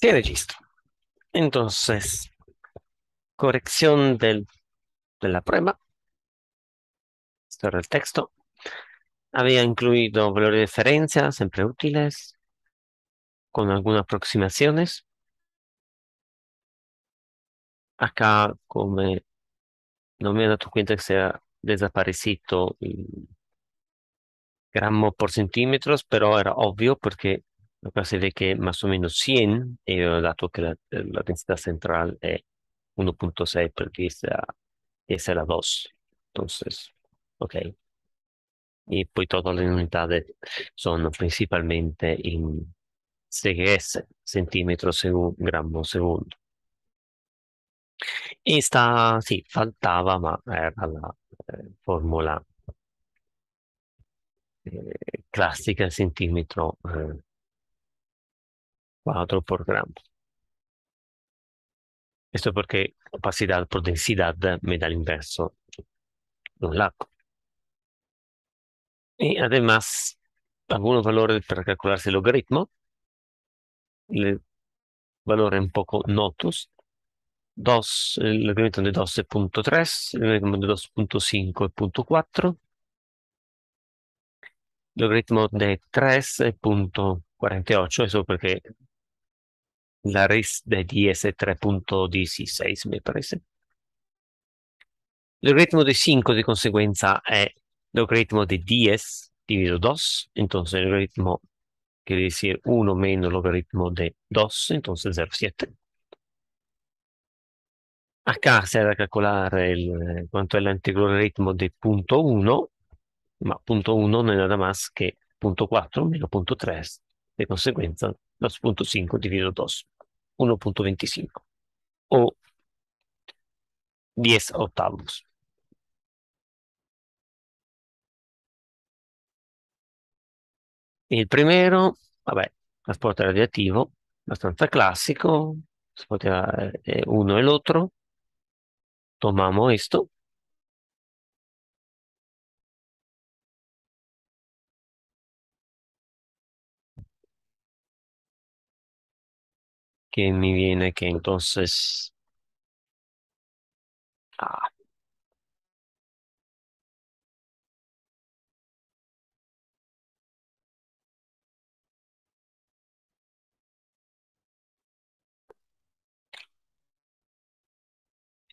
Tiene registro Entonces, corrección del, de la prueba. Esto era el texto. Había incluido valores de referencia, siempre útiles, con algunas aproximaciones. Acá, como no me he dado cuenta que se ha desaparecido gramo por centímetros, pero era obvio porque lo que de que más o menos 100 y el eh, dato que la, eh, la densidad central eh, es 1.6 porque esa a, la 2. Entonces, ok. Y pues todas las unidades son principalmente en CGS, centímetros según gramos segundo. Esta, sí, faltaba, pero era la fórmula clásica eh, centímetro Cuadro por Questo perché porque opacidad por densidad me da el inverso de un lado. Y además, algunos valores para calcularse el logaritmo. El valor un poco notus. 2, el logaritmo è 2.3, el logaritmo de 2.5 è 4. Logaritmo di 3 è 3.48, questo perché la raíz de 10 es 3.16, mi parece. Logaritmo di 5 di conseguenza è logaritmo di 10 diviso DOS, quindi el logaritmo quiere decir 1 meno logaritmo di DOS, quindi 0,7. si se da calcolare el, cuánto es el antilogaritmo punto 1, ma punto 1 non è nada más che punto 4 meno punto 3, di conseguenza 5 diviso 2. 1.25 o 10 octavos. El primero, vabbè, transporte radiativo, bastante clásico. se poteva eh, uno el otro, Tomamos esto que me viene que Entonces, ah.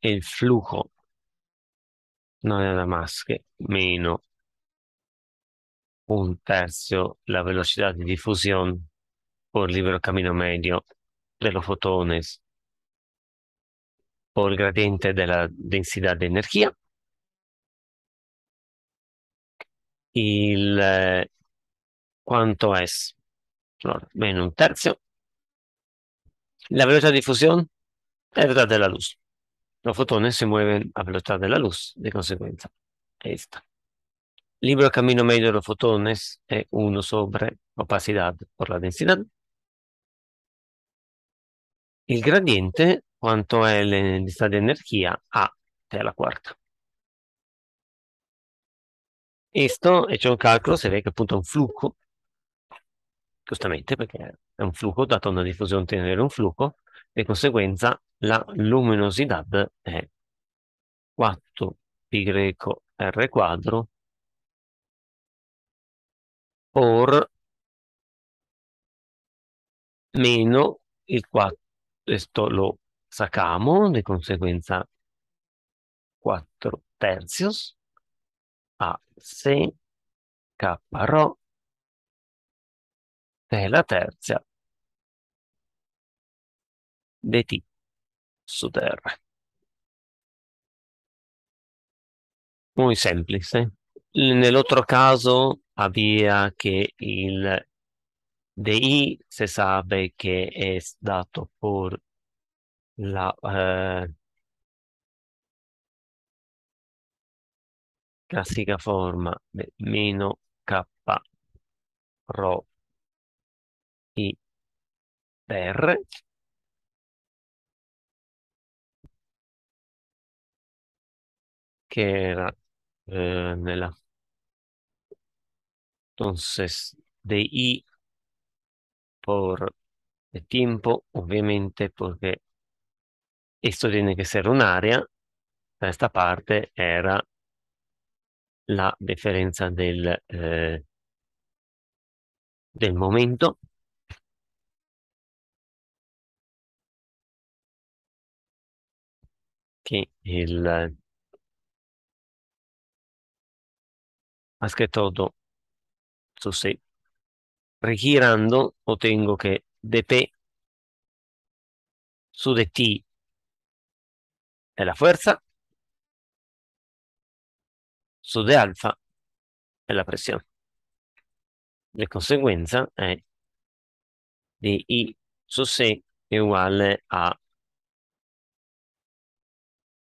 el flujo. No es nada más que, menos, un tercio, la velocidad de difusión, por libre camino medio de los fotones por gradiente de la densidad de energía. y ¿Cuánto es? Menos un tercio. La velocidad de difusión es la de la luz. Los fotones se mueven a velocidad de la luz, de consecuencia. Ahí está. Libro camino medio de los fotones es eh, 1 sobre opacidad por la densidad. Il gradiente, quanto è l'entità di energia? A, che è la quarta. Questo e c'è un calcolo, se vede che appunto è un flusso, giustamente perché è un flusso, dato una diffusione tenere un flusso, di conseguenza la luminosità è 4 r quadro or meno il 4 questo lo sacamo, di conseguenza 4 terzios a se k rho è la terza dt su terra. Molto semplice. Nell'altro caso avvia che il De I se sabe que es dato por la eh, classica forma de meno K pro I per che era eh, nella entonces de I por el tiempo, ovviamente perché esto tiene che essere un'area, questa parte era la differenza del, eh, del momento. Che il ha scritto su sé rigirando ottengo que dP su t è la fuerza, su de alfa es la presión. La consecuencia è eh, di I su se uguale a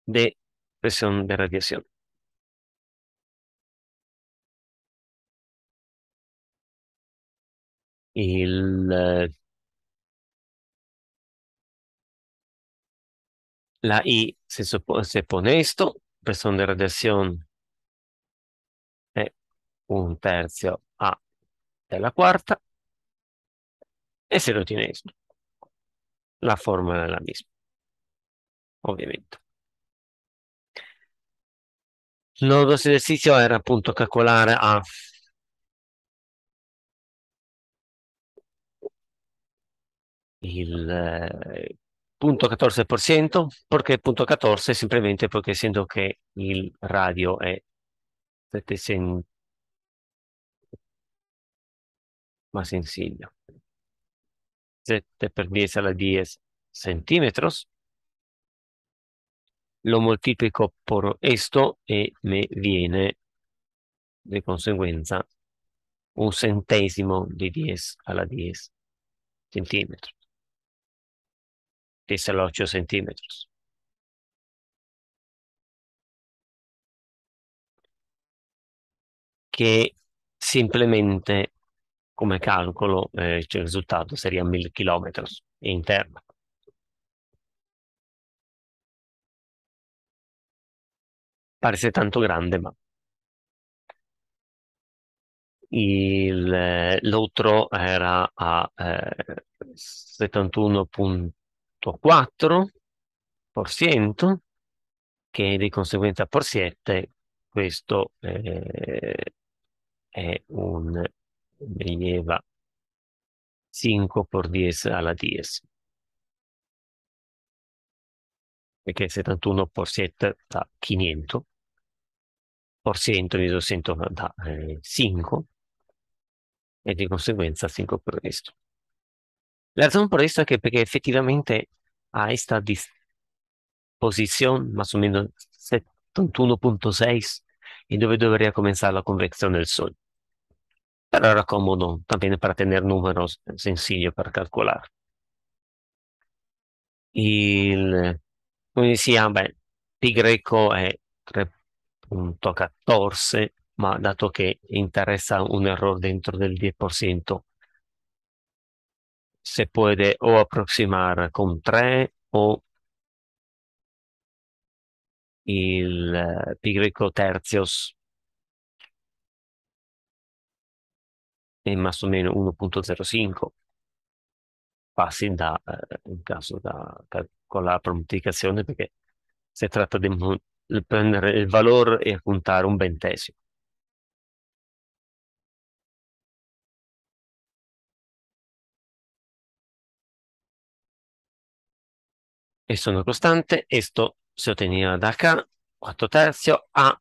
de presión de radiación. il, la I se, se pone esto, presión di radiazione è un terzo A della quarta e se lo tiene esto, la formula è la misma, ovviamente. Il nostro esercizio era appunto calcolare A il eh, punto 14%, perché punto 14 semplicemente perché essendo che il radio è 700 ma sencillo 7 per 10 alla 10 centímetros lo multiplico por esto e me viene di conseguenza un centesimo di 10 alla 10 centímetros. dice los 8 Che simplemente come calcolo eh, il risultato sarebbe 1000 km interno. Pare sia tanto grande, ma eh, l'altro era a eh, punti 4 por ciento, che di conseguenza por 7, questo eh, è un rileva 5 por 10 alla 10. Perché 71 por 7 da 500, per 100 diviso 100 da eh, 5, e di conseguenza 5 per questo. La ragione per questo è che perché effettivamente a esta disposición, más o menos 71.6, y donde debería comenzar la convección del Sol. Pero era cómodo también para tener números sencillos para calcular. Y, como decía, pi greco es 3.14, pero dato que interesa un error dentro del 10%, se puede o aproximar con 3 o il pi eh, greco terzios è más o meno 1.05 passi da eh, in caso da calcolare la moltiplicazione perché si tratta di prendere il valore e appuntare un ventesimo e sono costante, questo si otteneva da K, 4 terzi, a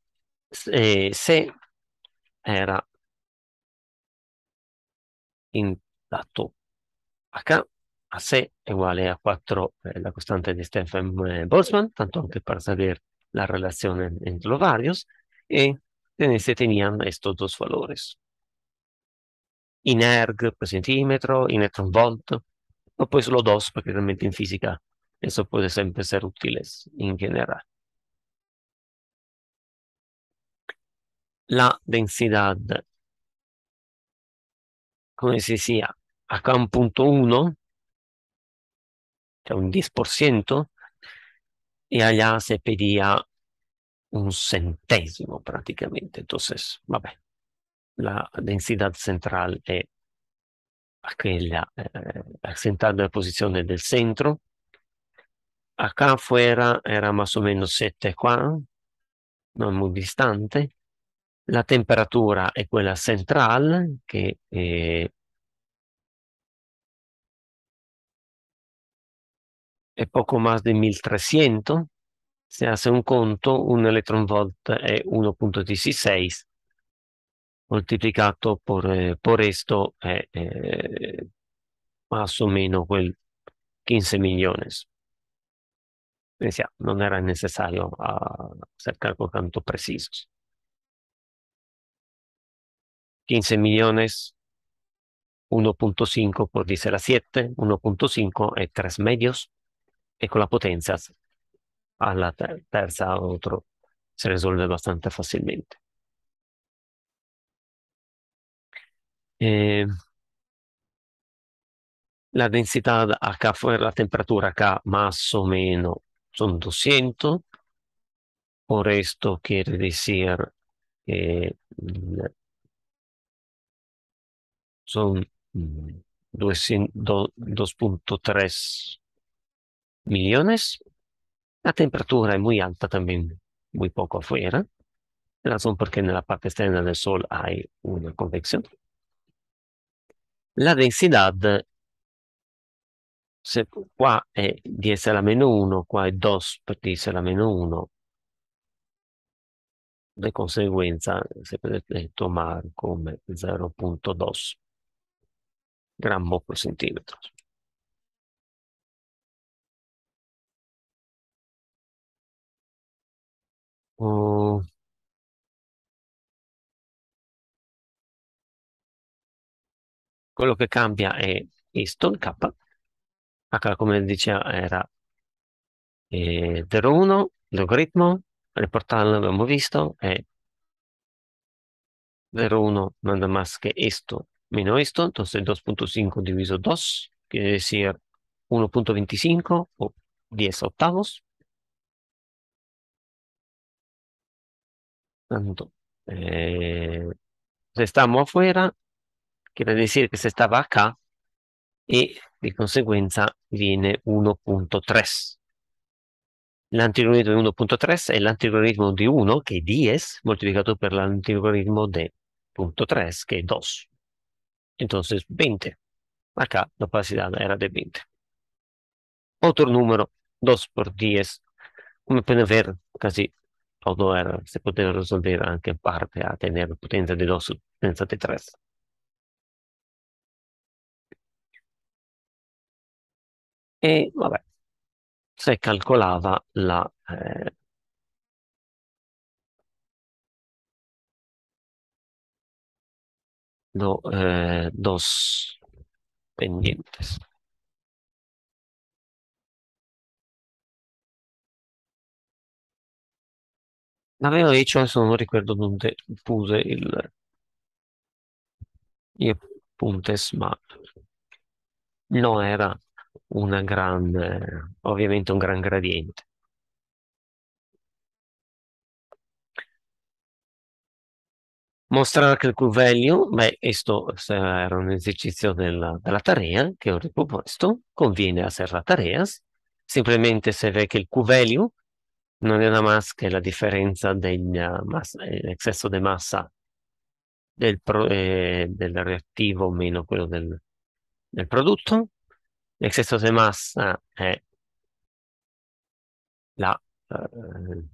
se, C era in, dato H, a C uguale a 4, eh, la costante di Stefan eh, Boltzmann, tanto anche per sapere la relazione entro los varios, y se tenevano questi due valori. In erg per centimetro, in electron volt, o poi solo DOS, perché realmente in fisica Eso puede siempre ser útil en general. La densidad, como se decía, acá un punto 1, un 10%, y allá se pedía un centésimo prácticamente. Entonces, bien. la densidad central es aquella, eh, central de la posición del centro, acá afuera era más o menos 7 qua, non muy distante. La temperatura è quella central che è, è poco más di 1300. Se hace un conto, un electron volt è 1.16 moltiplicato por, por esto è, è eh, más o meno quel 15 milioni. decía, no era necesario uh, hacer tanto precisos. 15 millones, 1.5 por 10 la 7, 1.5 es 3 medios, y con la potencia a la terza otro se resuelve abbastanza facilmente. Eh, la densità acá la temperatura acá más o menos son 200. Por esto quiere decir que son 2.3 millones. La temperatura es muy alta también, muy poco afuera. La Razón porque en la parte externa del Sol hay una convección. La densidad se qua è ds alla meno 1, qua è dos per ds alla meno 1, di conseguenza se potete tomare come 0.2 grammo per centimetro. Uh, quello che cambia è Easton K acá como decía, era 0.1, eh, logaritmo, el portal lo hemos visto, 0.1 eh, 01 más que esto menos esto, entonces 2.5 diviso 2, quiere decir 1.25 o 10 octavos. Tanto, eh, estamos afuera, quiere decir que se estaba acá, e di conseguenza viene 1.3. L'antilogaritmo di 1.3 è l'antilogaritmo di 1, che è dies, moltiplicato per l'antilogaritmo di 0.3, che è 2. Entonces, 20. Acá la opacidad era de 20. Otro número, 2 por 10. Como pueden ver, casi todo era, se puede resolver anche en parte a tener potenza de 2, potenza de 3. e vabbè, se calcolava la, eh, do, eh, dos pendientes. L'avevo detto, adesso non ricordo dove puse il, il puntes, ma non era una gran, ovviamente un gran gradiente. Mostrare il Q-value, beh, questo era un esercizio della, della tarea che ho riproposto, conviene a hacer la tareas, simplemente se vede che il Q-value non è una massa che è la differenza dell'eccesso eh, eh, di massa del, pro, eh, del reattivo meno quello del, del prodotto, exceso de masa eh, è la eh,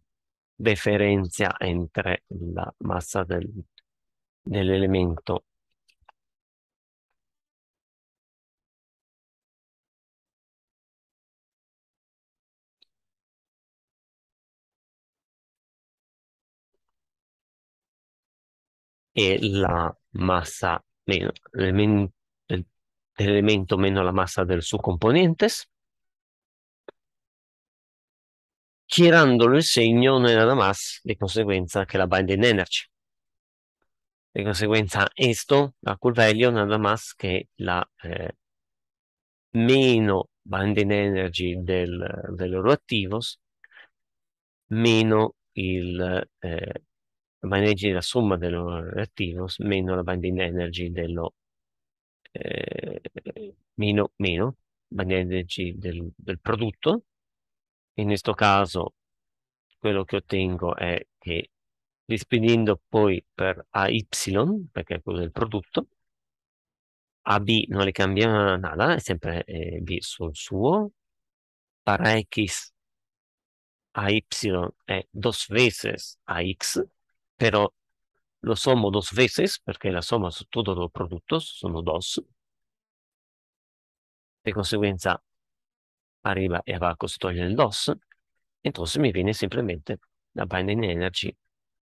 differenza entre la massa del, dell'elemento e la massa meno l'elemento el elemento menos la massa del suo componente, girandolo il segno non è nada más di conseguenza che la binding energy. Di conseguenza esto, la è nada más che la eh, meno binding energy del, del loro attivos, meno il eh, binding energy della somma del loro attivos, meno la binding energy dello eh, meno, meno magnetic del, del prodotto. In questo caso quello che ottengo è che rispedendo poi per AY, perché è quello del prodotto, AB non le cambia nada, è sempre eh, B sul suo, para X AY è dos veces AX, però pero lo sommo dos veces, perché la somma su tutto los prodotto sono dos, di conseguenza arriva e va a costruire il dos, e entonces mi viene semplicemente la binding energy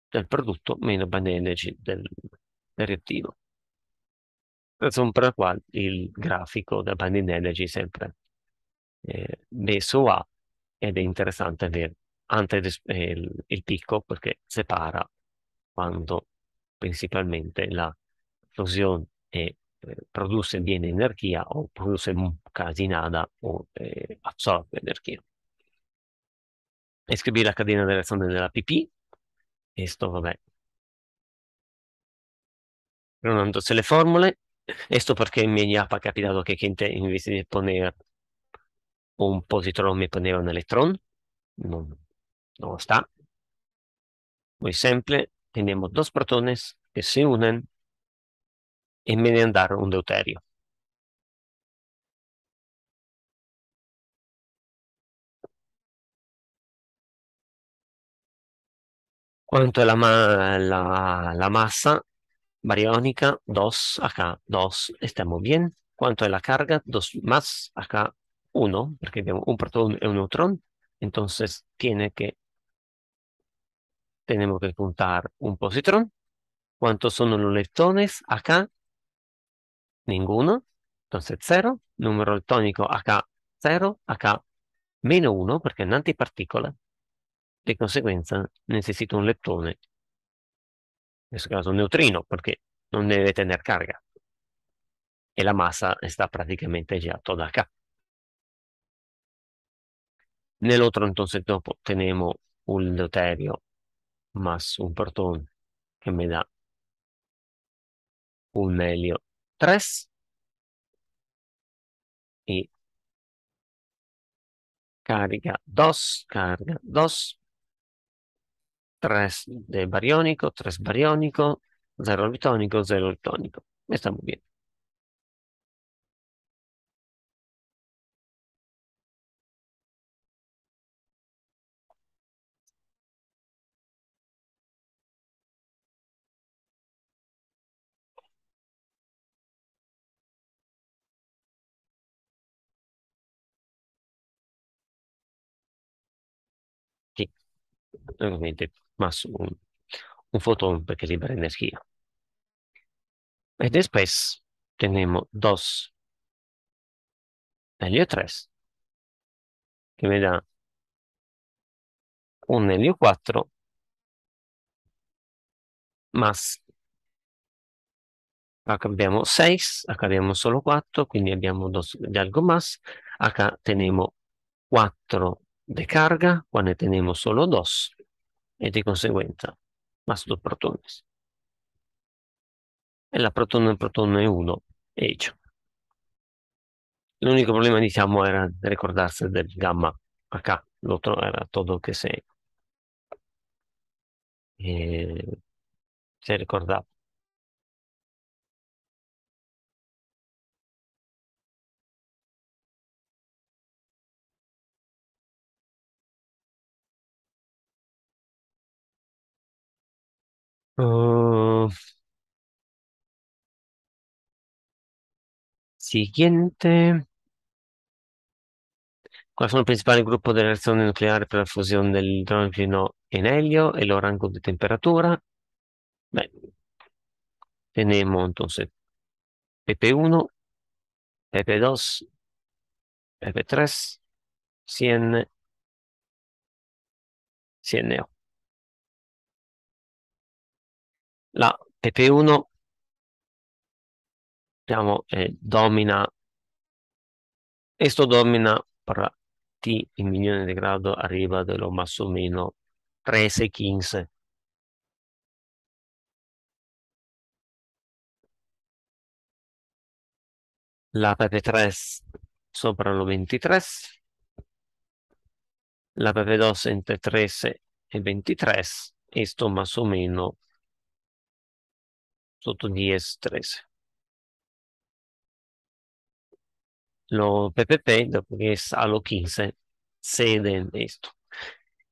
del prodotto meno binding energy del, del reattivo, sopra la quale il grafico della binding energy è sempre eh, messo a ed è interessante avere anche eh, il, il picco perché separa quando principalmente la fusione e eh, produce viene energía o produce quasi nada o eh, energia. E scrivi la catena di reazione della la PP. Esto, vabbè. Pronandosi le formule. questo perché mi è capitato che gente invece di poner un positron mi poneva un elettron. Non, non sta. Muy simple. tenemos dos protones que se unen vez de andar un deuterio. ¿Cuánto es la, masa bariónica, 2 acá, 2 estamos bien. ¿Cuánto es la carga, 2 más acá, 1, porque tenemos un protón y un neutrón, entonces tiene que tenemos que contar un positrón. ¿Cuántos son los leptones acá? Ninguno. Entonces 0. Número leptónico acá 0. Acá meno 1 perché è un'antiparticola. Di conseguenza necessito un leptone. In questo caso un neutrino perché non deve tener carga. E la massa sta praticamente già toda acá. Nell'altro entonces dopo tenemos un deuterio más un protón, que me da un helio 3 y carga 2, carga 2, 3 de bariónico, 3 bariónico, 0 orbitónico, 0 orbitónico. Está muy bien. ovviamente massimo un, un fotón perché libera energía. Y después tenemos dos helio 3 que me da un helio 4 más H abbiamo 6, H abbiamo solo 4, quindi abbiamo 2 di algo más. Acá tenemos 4 di carga, qua ne tenemos solo 2 e di conseguenza masso protones. E la protone protone 1 e ICE. L'unico problema, diciamo, era ricordarsi del gamma H, l'altro era tutto che sei. E si ricordava. Ah, siguiente. ¿Cuáles son los principales grupos de reacción nuclear para la fusión del hidrógeno en helio? El rango de temperatura. Bueno, tenemos entonces PP1, PP2, PP3, 100, CNO La pp1 diciamo, eh, domina questo domina per t in milioni di grado arriva dello masso meno 13-15. La pp3 sopra lo 23 la pp2 entre 13 e 23 questo sto masso meno to to nie Lo PPP dopo che è allo 15 sede in questo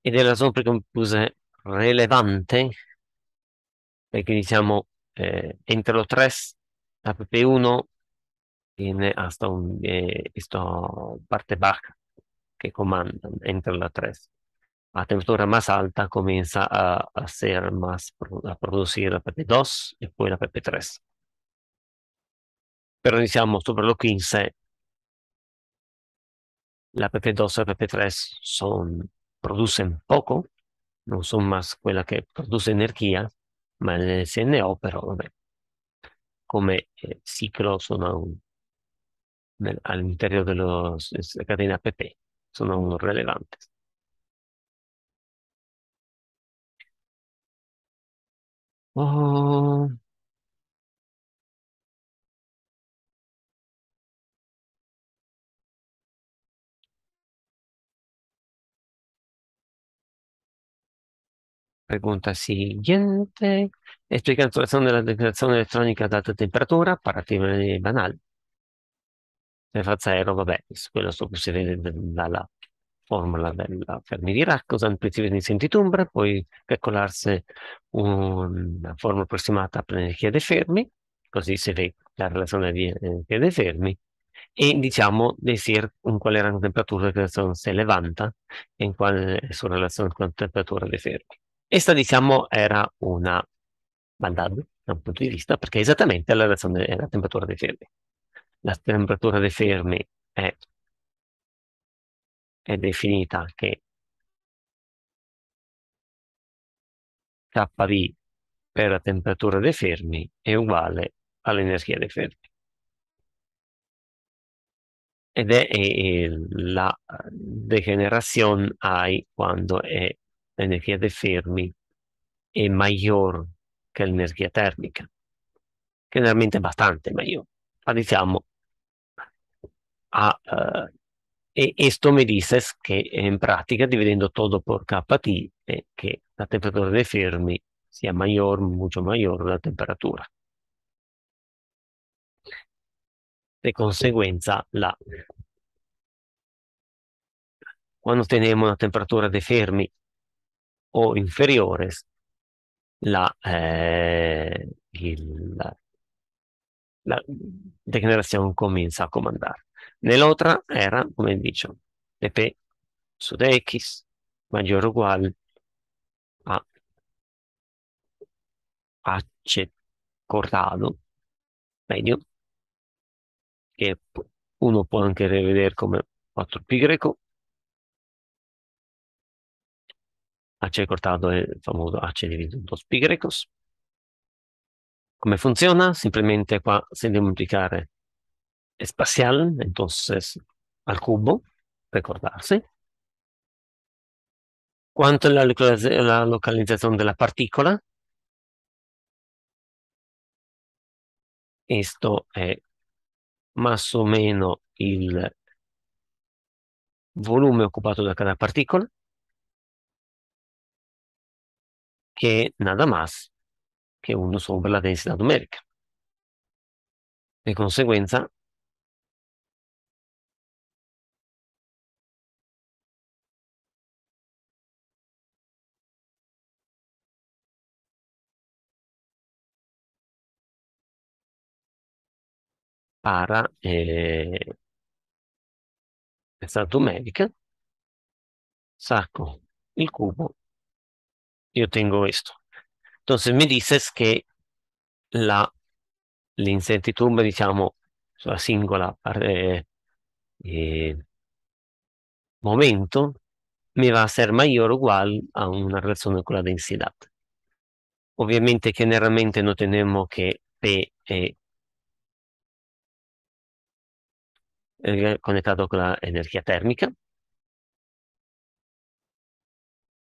ed è la sopraconclusa rilevante perché diciamo eh, entro 3 la PP1 viene hasta un, eh, parte baja che comanda entro la 3 a temperatura más alta comienza a, a producir la PP2 y después la PP3. Pero iniciamos sobre los 15. La PP2 y la PP3 son, producen poco, no son más quella que produce energía. ma el SNO pero vabbè, come eh, al interior de la cadena PP, sono relevantes. ああ、Pregunta ah. siguiente. Explica la duración de la declaración elettronica data temperatura para banale. Se fa zero, vabbè, quello sto procedendo dalla formula della Fermi-Dirac usando il principio di Santitumbra, puoi calcolarsi una formula approssimata per l'energia dei fermi, così si vede la relazione di energia eh, dei fermi, e diciamo decir in quale rango di temperatura che si levanta e in quale sua relazione con la temperatura dei fermi. Questa diciamo era una vantaggio da un punto di vista perché è esattamente la relazione della temperatura dei fermi. La temperatura dei fermi è è definita che KV per la temperatura dei fermi è uguale all'energia dei fermi. Ed è la degenerazione I quando l'energia dei fermi è maggiore che l'energia termica. Generalmente è bastante maggiore, ma diciamo a eh, e esto me dices che in pratica, dividendo todo por KT, eh, che la temperatura dei Fermi sia maggiore, molto maggiore della temperatura. Di conseguenza, la... cuando tenemos una temperatura dei Fermi o inferiore, la, eh, il, la, la degeneración comienza a comandare. Nell'altra era, come dicho, P su dx maggiore o uguale a H cordado medio, che uno può anche rivedere come 4π H cortato è il famoso H diviso 2 π grecos. Come funziona? Semplicemente qua se devo moltiplicare espacial, entonces al cubo, recordarse. Quanto alla localizzazione della particola, Esto è más o meno il volume occupato da cada particola, che è nada más che 1 sopra la densità numerica. Di conseguenza, para eh, resta numerica, sacco il cubo y obtengo questo Entonces mi dices che la, la diciamo, sulla singola parte eh, eh, momento mi va a essere maggiore o uguale a una relazione con la densità ovviamente generalmente no tenemos que P e Eh, connettato con l'energia termica. térmica.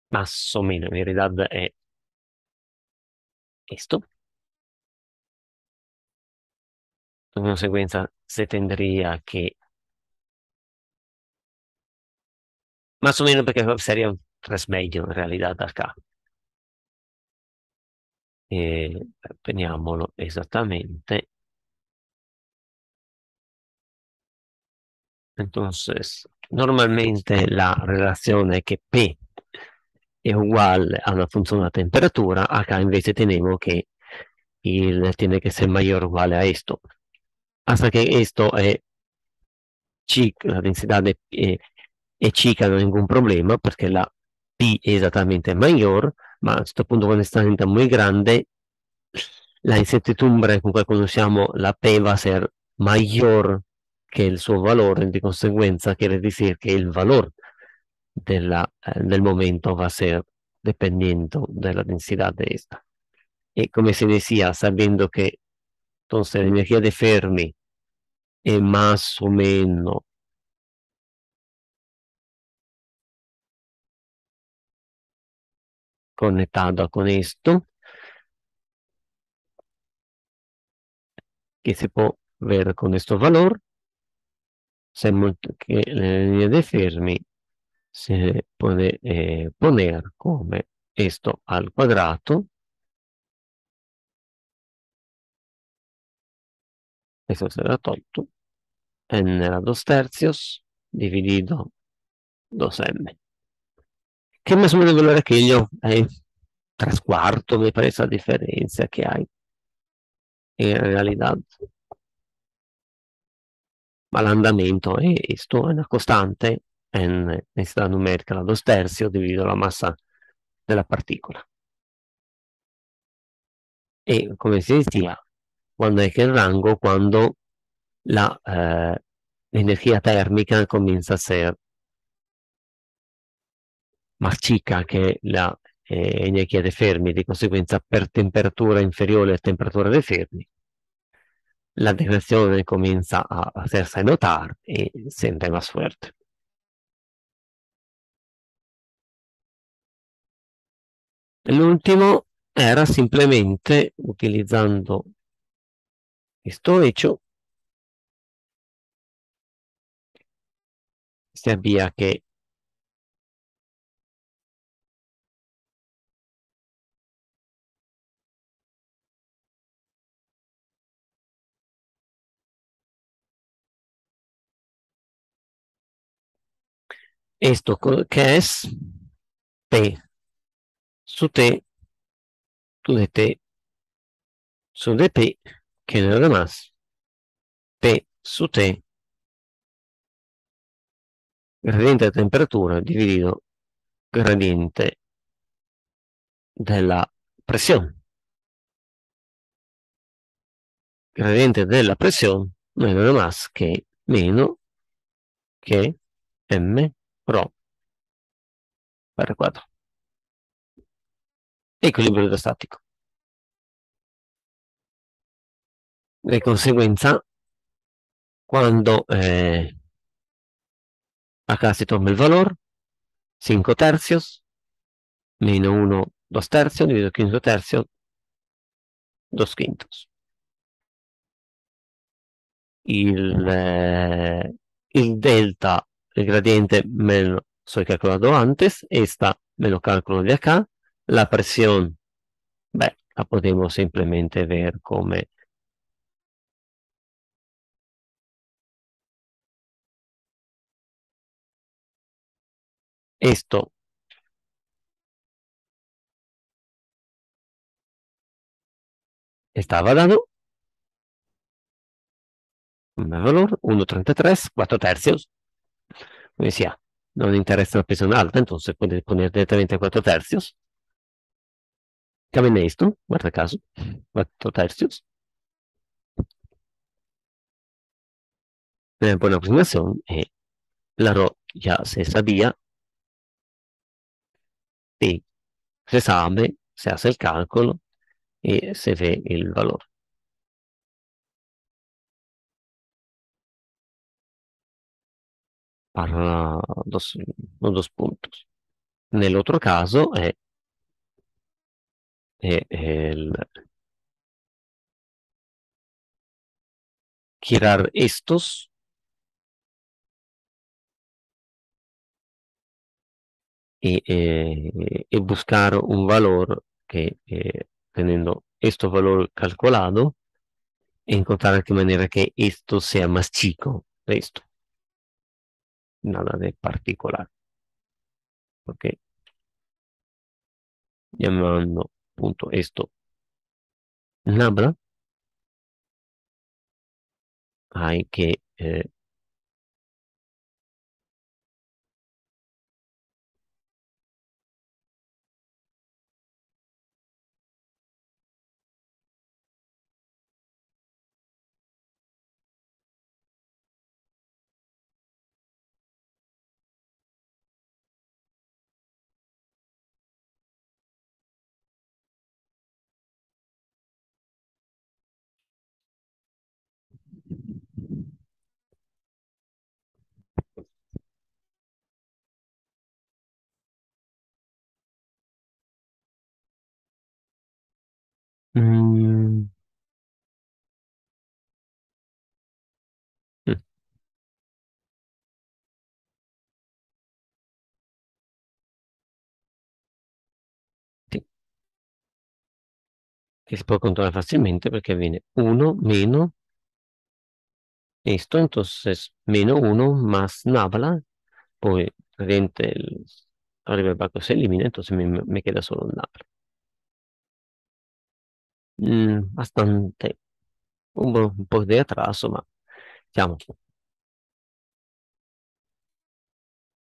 Más o menos, en realidad es esto. Di conseguenza se tendría que... Más o menos perché sarebbe un trasmedio in realtà da K. E, vediamolo esattamente. Entonces, normalmente la relazione che P è uguale a una funzione della temperatura, acá invece tenemos che il, tiene que ser mayor o uguale a questo. Hasta che questo es chic, la densità de, eh, è chica, non è ningún problema, perché la P è esattamente maggiore, ma a questo punto quando sta diventando molto grande, la incertidumbre con cui conosciamo la P va a essere maggiore che il suo valore, di conseguenza quiere decir che il valore de la, eh, del momento va a essere dependiendo della densità di questa. E come si se decía, sabiendo que entonces la energía de Fermi è más o meno conectada con questo, che si può ver con questo valore, molto, che le eh, linee dei fermi si può eh, poner come questo al quadrato questo sarà tolto n era 2 tercios dividido 2m che mi sembra meno valore che io è tres cuartos mi pare la differenza che hai in realtà ma l'andamento è, è una costante n necessità numerica alla 2 terzi diviso la massa della particola. E come si estiva, quando è che il rango? Quando eh, l'energia eh, termica comincia a essere marcica, che l'energia eh, dei fermi, di conseguenza per temperatura inferiore a temperatura dei fermi, la depresión comincia a farsi notare e siente más fuerte. L'ultimo era simplemente utilizzando questo hecho si avvia che esto que es P su T, tu de T, su de P, que no nada más. T su T, gradiente di temperatura dividido gradiente della pressione. Gradiente della pressione non è nada más che meno che M Pro R quadro. Equilibrio idrostatico. Di conseguenza, quando eh, H si torna il valore, 5 terzios, meno 1, 2 terzios, diviso 15 terzios, 2 quintos. Il, eh, il delta El gradiente lo soy calculado antes, esta me lo calculo de acá, la presión, bueno, la podemos simplemente ver como. esto estaba dando. un valor 1.33, 4 tercios, como decía, no non interessa una alta, entonces puede poner de 4 tercios. Caben esto, guarda caso, 4 tercios. Una eh, buena aproximación. y eh, la RO ya se sabía. Y se sabe, se hace el cálculo y eh, se ve el valor. parlano dos, dos puntos. Ah, Nell'altro caso è, è, è el girar estos y, eh, y buscar un valor que eh, teniendo este valor calculado encontrar de maniera che questo sia más chico de nada de particular. Ok. Llamando punto esto nabla Hay que eh, che si può fácilmente porque viene 1 menos esto, entonces menos 1 más nabla, pues realmente el, arriba el barco se elimina, entonces me, queda solo nabla. Mm, bastante, un, poco de di atraso, ma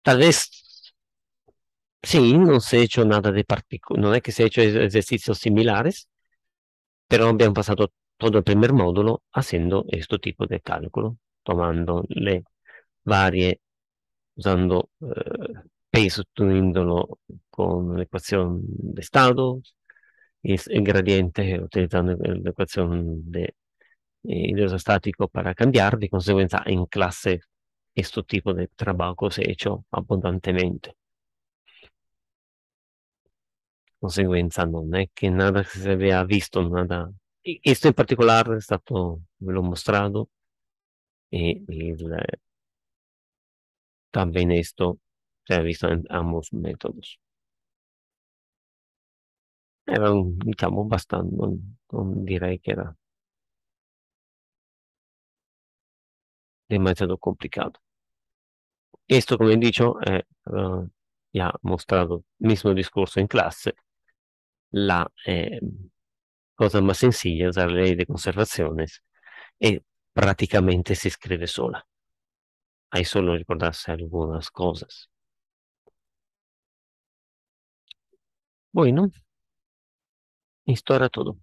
Tal vez, sí, no se ha hecho nada de particular, no es que se ha hecho ejercicios similares, però abbiamo passato tutto il primo modulo facendo questo tipo di calcolo, tomando le varie, usando eh, P sostituendolo con l'equazione di stato, il, il gradiente utilizzando l'equazione di eh, idrostatico para cambiare, di conseguenza in classe questo tipo di si è fatto abbondantemente conseguenza non è che nada si había visto, nada. questo in particolare è stato, ve l'ho mostrato, e il, también esto se ha visto in ambos metodos. Era un, diciamo, abbastanza, non, non direi che era demasiado complicato. Questo, come dicevo, è, uh, ha mostrato il mismo discorso in classe la eh, cosa más sencilla es la ley de conservaciones y eh, prácticamente se escribe sola. Hay solo recordarse algunas cosas. Bueno, esto era todo.